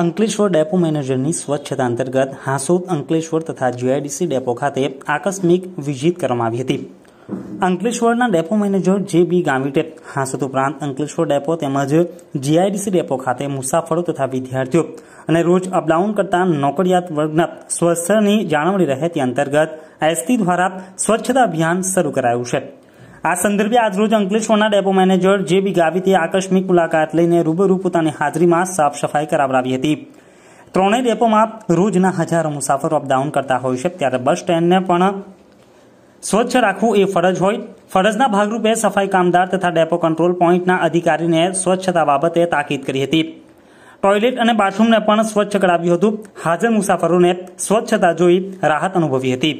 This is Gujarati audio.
અંકલેશ્વર ડેપો મેનેજરની સ્વચ્છતા અંતર્ગત હાંસોદ અંકલેશ્વર તથા જીઆઈડીસી ડેપો ખાતે આકસ્મિક વિઝિટ કરવામાં આવી હતી અંકલેશ્વરના ડેપો મેનેજર જે બી ગામિટે હાંસોદ ઉપરાંત અંકલેશ્વર ડેપો તેમજ જીઆઈડીસી ડેપો ખાતે મુસાફરો તથા વિદ્યાર્થીઓ અને રોજ અપડાઉન કરતા નોકરિયાત વર્ગના સ્વસ્થની જાળવણી રહે તે અંતર્ગત એસટી દ્વારા સ્વચ્છતા અભિયાન શરૂ કરાયું છે આ સંદર્ભે આજરોજ અંકલેશ્વરના ડેપો મેનેજર જે બી ગાવિતે આકસ્મિક મુલાકાત લઈને રૂબરૂ પોતાની હાજરીમાં સાફ સફાઈ કરાવડાવી હતી ત્રણેય ડેપોમાં રોજના હજારો મુસાફરો અપડાઉન કરતા હોય છે ત્યારે બસ સ્ટેન્ડને પણ સ્વચ્છ રાખવું એ ફરજ હોય ફરજના ભાગરૂપે સફાઈ કામદાર તથા ડેપો કંટ્રોલ પોઈન્ટના અધિકારીને સ્વચ્છતા બાબતે તાકીદ કરી હતી ટોયલેટ અને બાથરૂમને પણ સ્વચ્છ કરાવ્યું હતું હાજર મુસાફરોને સ્વચ્છતા જોઈ રાહત અનુભવી હતી